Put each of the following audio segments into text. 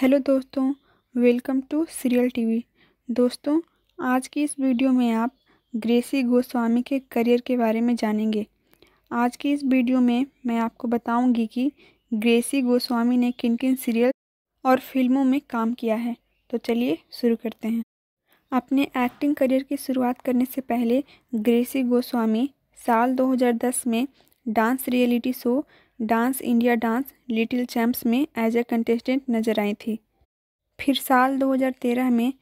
hello दोस्तों welcome to serial TV दोस्तों आज की इस वीडियो में आप ग्रेसी गोस्वामी के करियर के बारे में जानेंगे आज की इस वीडियो में मैं आपको बताऊंगी कि ग्रेसी गोस्वामी ने किन किन सीरियल और फिल्मों में काम किया है तो चलिए शुरू करते हैं अपने एक्टिंग करियर की शुरुआत करने से पहले ग्रेसी गोस्वामी साल 2010 में dance reality show dance India dance little champs में एज ए कंटेस्टेंट नजर आई थी फिर साल 2013 में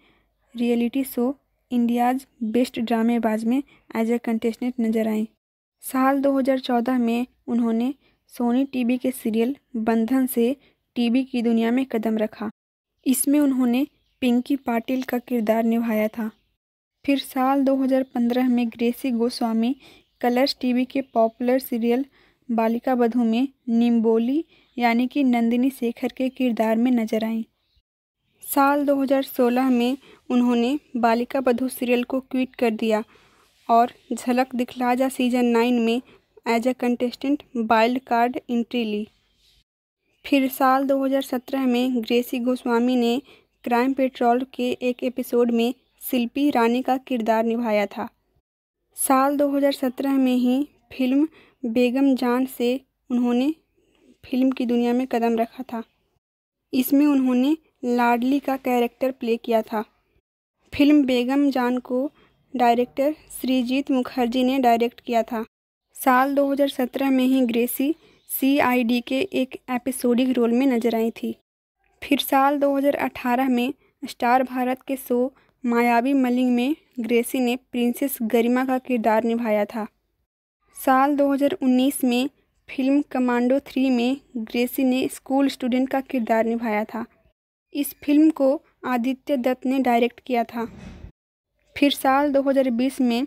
reality show India's best Dramebaaz में एज ए कंटेस्टेंट नजर आई साल 2014 में उन्होंने सोनी टीवी के सीरियल बंधन से टीवी की दुनिया में कदम रखा इसमें उन्होंने पिंकी पाटिल का किरदार निभाया था फिर साल 2015 में ग्रेसी गोस्वामी कलर्स टीवी के पॉपुलर सीरियल बालिका बधू में निम्बोली यानी कि नंदिनी शेखर के किरदार में नजर आईं साल 2016 में उन्होंने बालिका बधू सीरियल को क्विट कर दिया और झलक दिखला जा सीजन नाइन में as a contestant wild card entry ली फिर साल 2017 में ग्रेसी गोस्वामी ने क्राइम पेट्रोल के एक एपिसोड में शिल्पी रानी का किरदार निभाया था साल 2017 में ही फिल्म बेगम जान से उन्होंने फिल्म की दुनिया में कदम रखा था इसमें उन्होंने लाडली का कैरेक्टर प्ले किया था फिल्म बेगम जान को डायरेक्टर श्रीजीत मुखर्जी ने डायरेक्ट किया था साल 2017 में ही ग्रेसी सीआईडी के एक एपिसोडिक रोल में नजर आई थी फिर साल 2018 में स्टार भारत के शो मायावी मलिंग में ग्रेसी ने प्रिंसेस गरिमा का किरदार निभाया था साल 2019 में फिल्म कमांडो थ्री में ग्रेसी ने स्कूल स्टूडेंट का किरदार निभाया था इस फिल्म को आदित्य दत्त ने डायरेक्ट किया था फिर साल 2020 में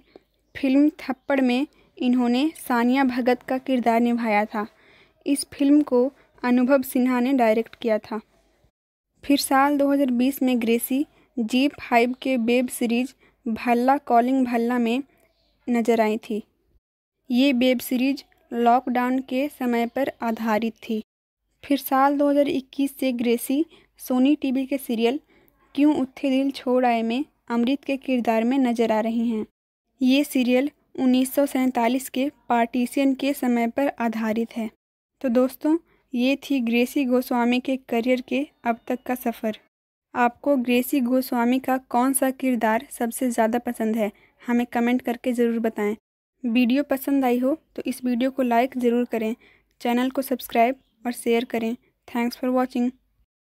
फिल्म थप्पड़ में इन्होंने सानिया भगत का किरदार निभाया था इस फिल्म को अनुभव सिन्हा ने डायरेक्ट किया था फिर साल 2020 में ग्रेसी जी फाइव के web series Bhalla calling Bhalla में नजर आई थी ये वेब सीरीज लॉकडाउन के समय पर आधारित थी फिर साल 2021 से ग्रेसी सोनी टीवी के सीरियल क्यों उत्थे दिल छोड़ आए में अमृत के किरदार में नजर आ रही हैं ये सीरियल उन्नीस के पार्टीशन के समय पर आधारित है तो दोस्तों ये थी ग्रेसी गोस्वामी के करियर के अब तक का सफ़र आपको ग्रेसी गोस्वामी का कौन सा किरदार सबसे ज़्यादा पसंद है हमें कमेंट करके ज़रूर बताएं वीडियो पसंद आई हो तो इस वीडियो को लाइक ज़रूर करें चैनल को सब्सक्राइब और शेयर करें थैंक्स फॉर वॉचिंग